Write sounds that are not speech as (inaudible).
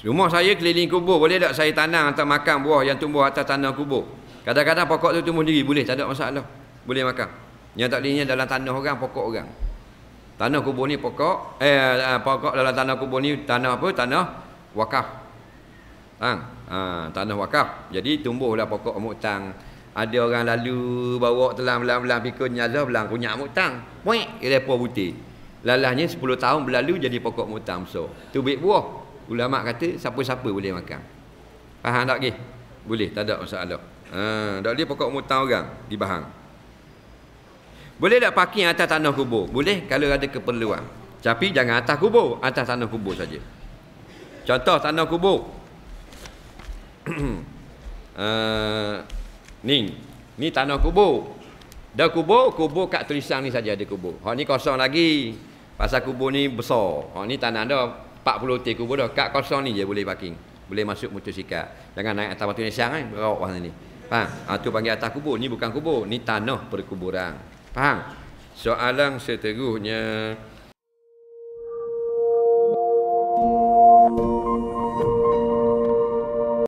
Rumah saya keliling kubur, boleh tak saya tanam atau makan buah yang tumbuh atas tanah kubur? Kadang-kadang pokok tu tumbuh sendiri, boleh, tak ada masalah. Boleh makan. Yang tak bolehnya dalam tanah orang, pokok orang. Tanah kubur ni pokok, eh, eh pokok dalam tanah kubur ni tanah apa? Tanah wakaf. Ha? ha tanah wakaf. Jadi tumbuhlah pokok mutang. Ada orang lalu bawa telang-belang-belang pikun nyala belang punya mutang. Poik, dia lepas butir. Lalahnya 10 tahun berlalu jadi pokok mutang besar. So, tu buah. Ulama kata siapa-siapa boleh makan. Faham tak ke? Boleh, tak ada masalah. Ha, tak boleh pokok mutang orang di bahang. Boleh tak parking atas tanah kubur? Boleh kalau ada keperluan. Tapi jangan atas kubur, atas tanah kubur saja. Contoh tanah kubur. uh, (clears throat) eh, ni, ni tanah kubur. Dah kubur, kubur kat tulisan ni saja ada kubur. Hak ni kosong lagi. Pasal kubur ni besar. Hak ni tanah dah 40 tik kubur dah kat kosong ni je boleh parking boleh masuk motosikal jangan naik atas batu nisan kan eh, berok pasal ni faham ha, tu panggil atas kubur ni bukan kubur ni tanah perkuburan faham soalan seterusnya